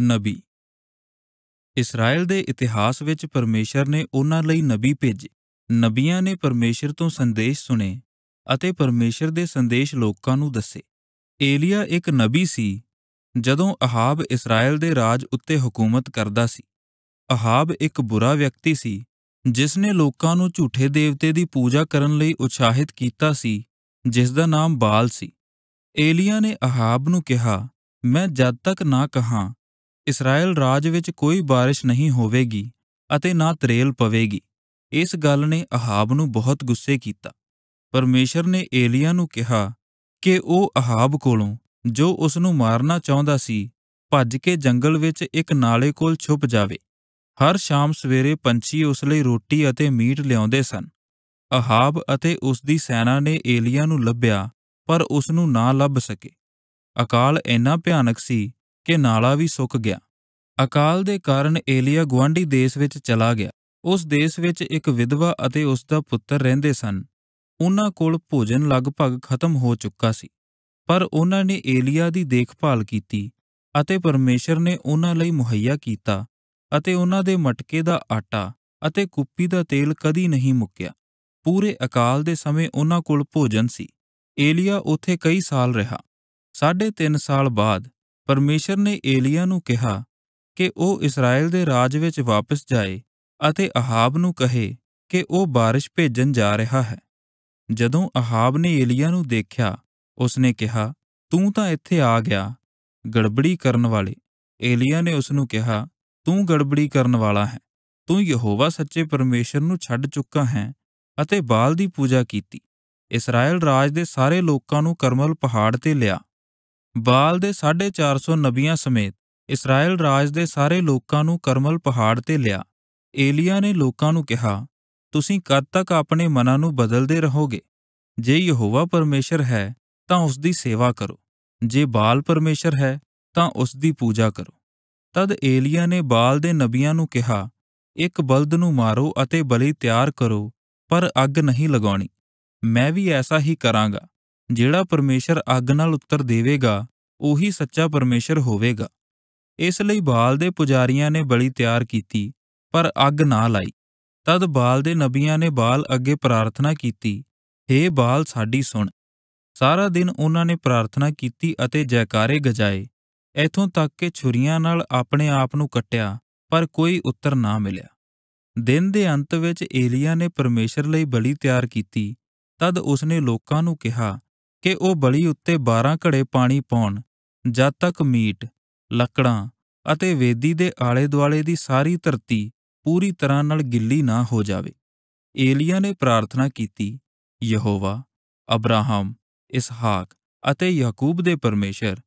ਨਬੀ ਇਸਰਾਇਲ ਦੇ ਇਤਿਹਾਸ ਵਿੱਚ ਪਰਮੇਸ਼ਰ ਨੇ ਉਹਨਾਂ ਲਈ ਨਬੀ ਭੇਜੇ ਨਬੀਆਂ ਨੇ ਪਰਮੇਸ਼ਰ ਤੋਂ ਸੰਦੇਸ਼ ਸੁਣੇ ਅਤੇ ਪਰਮੇਸ਼ਰ ਦੇ ਸੰਦੇਸ਼ ਲੋਕਾਂ ਨੂੰ ਦੱਸੇ ਏਲੀਆ ਇੱਕ ਨਬੀ ਸੀ ਜਦੋਂ ਅਹਾਬ ਇਸਰਾਇਲ ਦੇ ਰਾਜ ਉੱਤੇ ਹਕੂਮਤ ਕਰਦਾ ਸੀ ਅਹਾਬ ਇੱਕ ਬੁਰਾ ਵਿਅਕਤੀ ਸੀ ਜਿਸ ਨੇ ਲੋਕਾਂ ਨੂੰ ਝੂਠੇ ਦੇਵਤੇ ਦੀ ਪੂਜਾ ਕਰਨ ਲਈ ਉਤਸ਼ਾਹਿਤ ਕੀਤਾ ਸੀ ਜਿਸ ਦਾ ਨਾਮ ਬਾਲ ਸੀ ਏਲੀਆ ਨੇ ਅਹਾਬ ਨੂੰ ਕਿਹਾ ਮੈਂ ਜਦ ਤੱਕ ਨਾ ਕਹਾ ਇਸਰਾਇਲ ਰਾਜ ਵਿੱਚ ਕੋਈ بارش ਨਹੀਂ ਹੋਵੇਗੀ ਅਤੇ ਨਾ ਤਰੇਲ ਪਵੇਗੀ ਇਸ ਗੱਲ ਨੇ ਅਹਾਬ ਨੂੰ ਬਹੁਤ ਗੁੱਸੇ ਕੀਤਾ ਪਰਮੇਸ਼ਰ ਨੇ ਏਲੀਆ ਨੂੰ ਕਿਹਾ ਕਿ ਉਹ ਅਹਾਬ ਕੋਲੋਂ ਜੋ ਉਸ ਨੂੰ ਮਾਰਨਾ ਚਾਹੁੰਦਾ ਸੀ ਭੱਜ ਕੇ ਜੰਗਲ ਵਿੱਚ ਇੱਕ ਨਾਲੇ ਕੋਲ ਛੁਪ ਜਾਵੇ ਹਰ ਸ਼ਾਮ ਸਵੇਰੇ ਪੰਛੀ ਉਸ ਲਈ ਰੋਟੀ ਅਤੇ ਮੀਟ ਲਿਆਉਂਦੇ ਸਨ ਅਹਾਬ ਅਤੇ ਉਸ ਦੀ ਸੈਨਾ ਨੇ ਏਲੀਆ ਨੂੰ ਲੱਭਿਆ ਪਰ ਉਸ ਨੂੰ ਨਾ ਲੱਭ ਸਕੇ ਅਕਾਲ ਇੰਨਾ ਭਿਆਨਕ ਸੀ ਕਿ ਨਾਲਾ ਵੀ ਸੁੱਕ ਗਿਆ ਅਕਾਲ ਦੇ ਕਾਰਨ ਏਲੀਆ ਗਵਾਂਢੀ ਦੇਸ਼ ਵਿੱਚ ਚਲਾ ਗਿਆ ਉਸ ਦੇਸ਼ ਵਿੱਚ ਇੱਕ ਵਿਧਵਾ ਅਤੇ ਉਸ ਦਾ ਪੁੱਤਰ ਰਹਿੰਦੇ ਸਨ ਉਹਨਾਂ ਕੋਲ ਭੋਜਨ ਲਗਭਗ ਖਤਮ ਹੋ ਚੁੱਕਾ ਸੀ ਪਰ ਉਹਨਾਂ ਨੇ ਏਲੀਆ ਦੀ ਦੇਖਭਾਲ ਕੀਤੀ ਅਤੇ ਪਰਮੇਸ਼ਰ ਨੇ ਉਹਨਾਂ ਲਈ ਮੁਹੱਈਆ ਕੀਤਾ ਅਤੇ ਉਹਨਾਂ ਦੇ ਮਟਕੇ ਦਾ ਆਟਾ ਅਤੇ ਕੁੱਪੀ ਦਾ ਤੇਲ ਕਦੀ ਨਹੀਂ ਮੁੱਕਿਆ ਪੂਰੇ ਅਕਾਲ ਦੇ ਸਮੇਂ ਉਹਨਾਂ ਕੋਲ ਭੋਜਨ ਸੀ ਏਲੀਆ ਉੱਥੇ ਕਈ ਸਾਲ ਰਿਹਾ 3.5 ਸਾਲ ਬਾਅਦ ਪਰਮੇਸ਼ਰ ਨੇ ਏਲੀਆ ਨੂੰ ਕਿਹਾ ਕਿ ਉਹ ਇਸਰਾਇਲ ਦੇ ਰਾਜ ਵਿੱਚ ਵਾਪਸ ਜਾਏ ਅਤੇ ਆਹਾਬ ਨੂੰ ਕਹੇ ਕਿ ਉਹ ਬਾਰਿਸ਼ ਭੇਜਣ ਜਾ ਰਿਹਾ ਹੈ ਜਦੋਂ ਆਹਾਬ ਨੇ ਏਲੀਆ ਨੂੰ ਦੇਖਿਆ ਉਸਨੇ ਕਿਹਾ ਤੂੰ ਤਾਂ ਇੱਥੇ ਆ ਗਿਆ ਗੜਬੜੀ ਕਰਨ ਵਾਲੇ ਏਲੀਆ ਨੇ ਉਸ ਨੂੰ ਕਿਹਾ ਤੂੰ ਗੜਬੜੀ ਕਰਨ ਵਾਲਾ ਹੈ ਤੂੰ ਯਹੋਵਾ ਸੱਚੇ ਪਰਮੇਸ਼ਰ ਨੂੰ ਛੱਡ ਚੁੱਕਾ ਹੈ ਅਤੇ ਬਾਲ ਦੀ ਪੂਜਾ ਕੀਤੀ ਇਸਰਾਇਲ ਰਾਜ ਦੇ ਸਾਰੇ ਲੋਕਾਂ ਨੂੰ ਕਰਮਲ ਪਹਾੜ ਤੇ ਲਿਆ ਬਾਲ ਦੇ 450 ਨਬੀਆਂ ਸਮੇਤ ਇਸਰਾਇਲ ਰਾਜ ਦੇ ਸਾਰੇ ਲੋਕਾਂ ਨੂੰ ਕਰਮਲ ਪਹਾੜ ਤੇ ਲਿਆ ਏਲੀਆ ਨੇ ਲੋਕਾਂ ਨੂੰ ਕਿਹਾ ਤੁਸੀਂ ਕਦ ਤੱਕ ਆਪਣੇ ਮਨਾਂ ਨੂੰ ਬਦਲਦੇ ਰਹੋਗੇ ਜੇ ਯਹੋਵਾ ਪਰਮੇਸ਼ਰ ਹੈ ਤਾਂ ਉਸ ਦੀ ਸੇਵਾ ਕਰੋ ਜੇ ਬਾਲ ਪਰਮੇਸ਼ਰ ਹੈ ਤਾਂ ਉਸ ਦੀ ਪੂਜਾ ਕਰੋ ਤਦ ਏਲੀਆ ਨੇ ਬਾਲ ਦੇ ਨਬੀਆਂ ਨੂੰ ਕਿਹਾ ਇੱਕ ਬਲਦ ਨੂੰ ਮਾਰੋ ਅਤੇ ਬਲੀ ਤਿਆਰ ਕਰੋ ਪਰ ਅੱਗ ਨਹੀਂ ਲਗਾਉਣੀ ਮੈਂ ਵੀ ਐਸਾ ਹੀ ਕਰਾਂਗਾ ਜਿਹੜਾ ਪਰਮੇਸ਼ਰ ਅੱਗ ਨਾਲ ਉੱਤਰ ਦੇਵੇਗਾ ਉਹੀ ਸੱਚਾ ਪਰਮੇਸ਼ਰ ਹੋਵੇਗਾ ਇਸ ਲਈ ਬਾਲ ਦੇ ਪੁਜਾਰੀਆਂ ਨੇ ਬਲੀ ਤਿਆਰ ਕੀਤੀ ਪਰ ਅੱਗ ਨਾ ਲਾਈ ਤਦ ਬਾਲ ਦੇ ਨਬੀਆਂ ਨੇ ਬਾਲ ਅੱਗੇ ਪ੍ਰਾਰਥਨਾ ਕੀਤੀ हे ਬਾਲ ਸਾਡੀ ਸੁਣ ਸਾਰਾ ਦਿਨ ਉਹਨਾਂ ਨੇ ਪ੍ਰਾਰਥਨਾ ਕੀਤੀ ਅਤੇ ਜੈਕਾਰੇ ਗਜਾਏ ਇਥੋਂ ਤੱਕ ਕਿ ਛੁਰੀਆਂ ਨਾਲ ਆਪਣੇ ਆਪ ਨੂੰ ਕੱਟਿਆ ਪਰ ਕੋਈ ਉੱਤਰ ਨਾ ਮਿਲਿਆ ਦਿਨ ਦੇ ਅੰਤ ਵਿੱਚ ਏਲੀਆ ਨੇ ਪਰਮੇਸ਼ਰ ਲਈ ਬਲੀ ਤਿਆਰ ਕੀਤੀ ਤਦ ਉਸਨੇ ਲੋਕਾਂ ਨੂੰ ਕਿਹਾ ਕਿ ਉਹ ਬਲੀ ਉੱਤੇ 12 ਘੜੇ ਪਾਣੀ ਪਾਉਣ ਜਦ ਤੱਕ ਮੀਟ, ਲੱਕੜਾਂ ਅਤੇ ਵੇਦੀ ਦੇ ਆਲੇ-ਦੁਆਲੇ ਦੀ ਸਾਰੀ ਧਰਤੀ ਪੂਰੀ ਤਰ੍ਹਾਂ ਨਾਲ ਗਿੱਲੀ ਨਾ ਹੋ ਜਾਵੇ। ਏਲੀਆ ਨੇ ਪ੍ਰਾਰਥਨਾ ਕੀਤੀ, ਯਹੋਵਾ, ਅਬਰਾਹਮ, ਇਸਹਾਕ ਅਤੇ ਯਾਕੂਬ ਦੇ ਪਰਮੇਸ਼ਰ,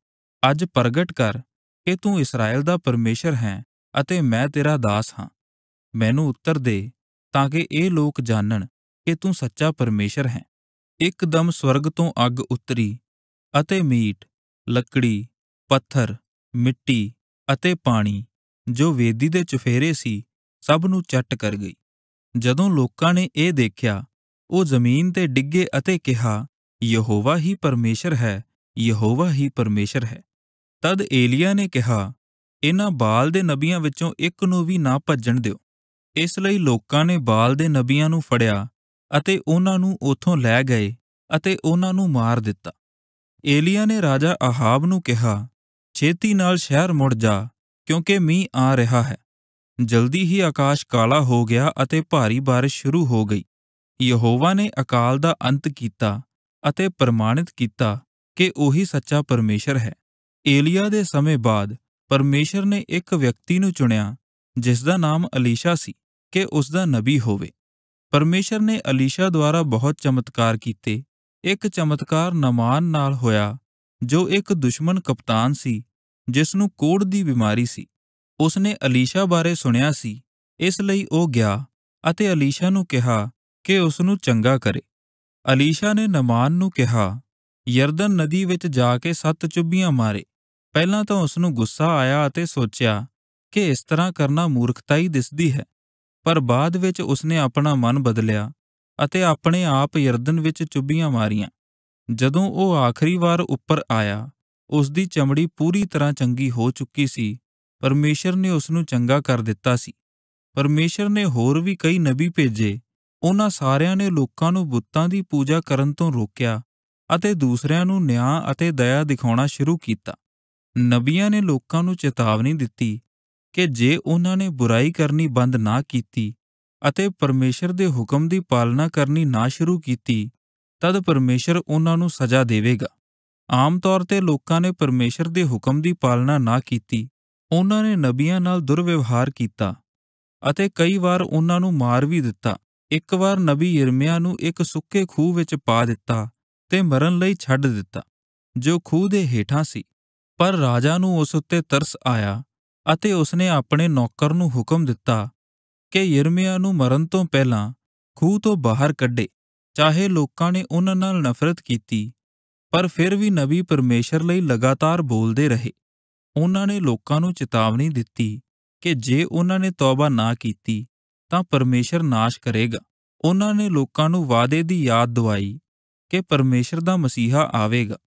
ਅੱਜ ਪ੍ਰਗਟ ਕਰ ਕਿ ਤੂੰ ਇਸਰਾਇਲ ਦਾ ਪਰਮੇਸ਼ਰ ਹੈਂ ਅਤੇ ਮੈਂ ਤੇਰਾ ਦਾਸ ਹਾਂ। ਮੈਨੂੰ ਉੱਤਰ ਦੇ ਤਾਂ ਕਿ ਇਹ ਲੋਕ ਜਾਣਨ ਕਿ ਤੂੰ ਸੱਚਾ ਪਰਮੇਸ਼ਰ ਹੈਂ। ਇੱਕਦਮ ਸਵਰਗ ਤੋਂ ਅੱਗ ਉਤਰੀ ਅਤੇ ਮੀਟ, ਲੱਕੜੀ, ਪੱਥਰ, ਮਿੱਟੀ ਅਤੇ ਪਾਣੀ, ਜੋ ਵੇਦੀ ਦੇ ਚਫੇਰੇ ਸੀ, ਸਭ ਨੂੰ ਚੱਟ ਕਰ ਗਈ। ਜਦੋਂ ਲੋਕਾਂ ਨੇ ਇਹ ਦੇਖਿਆ, ਉਹ ਜ਼ਮੀਨ ਤੇ ਡਿੱਗੇ ਅਤੇ ਕਿਹਾ, ਯਹੋਵਾ ਹੀ ਪਰਮੇਸ਼ਰ ਹੈ ਯਹੋਵਾ ਹੀ ਪਰਮੇਸ਼ਰ ਹੈ ਤਦ ਏਲੀਆ ਨੇ ਕਿਹਾ ਇਹਨਾਂ ਬਾਲ ਦੇ ਨਬੀਆਂ ਵਿੱਚੋਂ ਇੱਕ ਨੂੰ ਵੀ ਨਾ ਭੱਜਣ ਦਿਓ ਇਸ ਲਈ ਲੋਕਾਂ ਨੇ ਬਾਲ ਦੇ ਨਬੀਆਂ ਨੂੰ ਫੜਿਆ ਅਤੇ ਉਹਨਾਂ ਨੂੰ ਉਥੋਂ ਲੈ ਗਏ ਅਤੇ ਉਹਨਾਂ ਨੂੰ ਮਾਰ ਦਿੱਤਾ ਏਲੀਆ ਨੇ ਰਾਜਾ ਆਹਾਬ ਨੂੰ ਕਿਹਾ ਛੇਤੀ ਨਾਲ ਸ਼ਹਿਰ ਮੁੜ ਜਾ ਕਿਉਂਕਿ ਮੀਂਹ ਆ ਰਿਹਾ ਹੈ ਜਲਦੀ ਹੀ ਆਕਾਸ਼ ਕਾਲਾ ਹੋ ਗਿਆ ਅਤੇ ਭਾਰੀ ਬਾਰਿਸ਼ ਸ਼ੁਰੂ ਹੋ ਗਈ ਯਹੋਵਾ ਨੇ ਅਕਾਲ ਦਾ ਅੰਤ ਕੀਤਾ ਅਤੇ ਪ੍ਰਮਾਣਿਤ ਕੀਤਾ ਕਿ ਉਹੀ ਸੱਚਾ ਪਰਮੇਸ਼ਰ ਹੈ ਏਲੀਆ ਦੇ ਸਮੇਂ ਬਾਅਦ ਪਰਮੇਸ਼ਰ ਨੇ ਇੱਕ ਵਿਅਕਤੀ ਨੂੰ ਚੁਣਿਆ ਜਿਸ ਦਾ ਨਾਮ ਅਲੀਸ਼ਾ ਸੀ ਕਿ ਉਸ ਦਾ ਨਬੀ ਹੋਵੇ ਪਰਮੇਸ਼ਰ ਨੇ ਅਲੀਸ਼ਾ ਦੁਆਰਾ ਬਹੁਤ ਚਮਤਕਾਰ ਕੀਤੇ ਇੱਕ ਚਮਤਕਾਰ ਨਮਾਨ ਨਾਲ ਹੋਇਆ ਜੋ ਇੱਕ ਦੁਸ਼ਮਣ ਕਪਤਾਨ ਸੀ ਜਿਸ ਨੂੰ ਕੋੜ ਦੀ ਬਿਮਾਰੀ ਸੀ ਉਸ ਨੇ ਅਲੀਸ਼ਾ ਬਾਰੇ ਸੁਣਿਆ ਸੀ ਇਸ ਲਈ ਉਹ ਗਿਆ ਅਤੇ ਅਲੀਸ਼ਾ ਨੂੰ ਕਿਹਾ ਕਿ ਉਸ ਨੂੰ ਚੰਗਾ ਕਰੇ ਅਲੀਸ਼ਾ ਨੇ ਨਮਾਨ ਨੂੰ ਕਿਹਾ ਯਰਦਨ ਨਦੀ ਵਿੱਚ ਜਾ ਕੇ ਸੱਤ ਚੁੱਭੀਆਂ ਮਾਰੇ ਪਹਿਲਾਂ ਤਾਂ ਉਸ ਨੂੰ ਗੁੱਸਾ ਆਇਆ ਅਤੇ ਸੋਚਿਆ ਕਿ ਇਸ ਤਰ੍ਹਾਂ ਕਰਨਾ ਮੂਰਖਤਾ ਹੀ ਦਿਸਦੀ ਹੈ ਪਰ ਬਾਅਦ ਵਿੱਚ ਉਸਨੇ ਆਪਣਾ ਮਨ ਬਦਲਿਆ ਅਤੇ ਆਪਣੇ ਆਪ ਯਰਦਨ ਵਿੱਚ ਚੁੱਭੀਆਂ ਮਾਰੀਆਂ। ਜਦੋਂ ਉਹ ਆਖਰੀ ਵਾਰ ਉੱਪਰ ਆਇਆ, ਉਸਦੀ ਚਮੜੀ ਪੂਰੀ ਤਰ੍ਹਾਂ ਚੰਗੀ ਹੋ ਚੁੱਕੀ ਸੀ। ਪਰਮੇਸ਼ਰ ਨੇ ਉਸਨੂੰ ਚੰਗਾ ਕਰ ਦਿੱਤਾ ਸੀ। ਪਰਮੇਸ਼ਰ ਨੇ ਹੋਰ ਵੀ ਕਈ ਨਬੀ ਭੇਜੇ। ਉਹਨਾਂ ਸਾਰਿਆਂ ਨੇ ਲੋਕਾਂ ਨੂੰ ਬੁੱਤਾਂ ਦੀ ਪੂਜਾ ਕਰਨ ਤੋਂ ਰੋਕਿਆ ਅਤੇ ਦੂਸਰਿਆਂ ਨੂੰ ਨਿਆਂ ਅਤੇ ਦਇਆ ਦਿਖਾਉਣਾ ਸ਼ੁਰੂ ਕੀਤਾ। ਨਬੀਆਂ ਨੇ ਲੋਕਾਂ ਨੂੰ ਚੇਤਾਵਨੀ ਦਿੱਤੀ ਕਿ ਜੇ ਉਹਨਾਂ ਨੇ ਬੁਰਾਈ ਕਰਨੀ ਬੰਦ ਨਾ ਕੀਤੀ ਅਤੇ ਪਰਮੇਸ਼ਰ ਦੇ ਹੁਕਮ ਦੀ ਪਾਲਣਾ ਕਰਨੀ ਨਾ ਸ਼ੁਰੂ ਕੀਤੀ ਤਦ ਪਰਮੇਸ਼ਰ ਉਹਨਾਂ ਨੂੰ ਸਜ਼ਾ ਦੇਵੇਗਾ ਆਮ ਤੌਰ ਤੇ ਲੋਕਾਂ ਨੇ ਪਰਮੇਸ਼ਰ ਦੇ ਹੁਕਮ ਦੀ ਪਾਲਣਾ ਨਾ ਕੀਤੀ ਉਹਨਾਂ ਨੇ ਨਬੀਆਂ ਨਾਲ ਦੁਰਵਿਵਹਾਰ ਕੀਤਾ ਅਤੇ ਕਈ ਵਾਰ ਉਹਨਾਂ ਨੂੰ ਮਾਰ ਵੀ ਦਿੱਤਾ ਇੱਕ ਵਾਰ ਨਬੀ ਯਰਮੀਆ ਨੂੰ ਇੱਕ ਸੁੱਕੇ ਖੂਹ ਵਿੱਚ ਪਾ ਦਿੱਤਾ ਤੇ ਮਰਨ ਲਈ ਛੱਡ ਦਿੱਤਾ ਜੋ ਖੂਹ ਦੇ ਹੇਠਾਂ ਸੀ ਪਰ ਰਾਜਾ ਨੂੰ ਉਸ ਉੱਤੇ ਤਰਸ ਆਇਆ ਅਤੇ ਉਸਨੇ ਆਪਣੇ ਨੌਕਰ ਨੂੰ ਹੁਕਮ ਦਿੱਤਾ ਕਿ ਯਰਮੀਆ ਨੂੰ ਮਰਨ ਤੋਂ ਪਹਿਲਾਂ ਖੂਹ ਤੋਂ ਬਾਹਰ ਕੱਢੇ ਚਾਹੇ ਲੋਕਾਂ ਨੇ ਉਹਨਾਂ ਨਾਲ ਨਫ਼ਰਤ ਕੀਤੀ ਪਰ ਫਿਰ ਵੀ ਨਵੀ ਪਰਮੇਸ਼ਰ ਲਈ ਲਗਾਤਾਰ ਬੋਲਦੇ ਰਹੇ ਉਹਨਾਂ ਨੇ ਲੋਕਾਂ ਨੂੰ ਚੇਤਾਵਨੀ ਦਿੱਤੀ ਕਿ ਜੇ ਉਹਨਾਂ ਨੇ ਤੌਬਾ ਨਾ ਕੀਤੀ ਤਾਂ ਪਰਮੇਸ਼ਰ ਨਾਸ਼ ਕਰੇਗਾ ਉਹਨਾਂ ਨੇ ਲੋਕਾਂ ਨੂੰ ਵਾਅਦੇ ਦੀ ਯਾਦ ਦਿਵਾਈ ਕਿ ਪਰਮੇਸ਼ਰ ਦਾ ਮਸੀਹਾ ਆਵੇਗਾ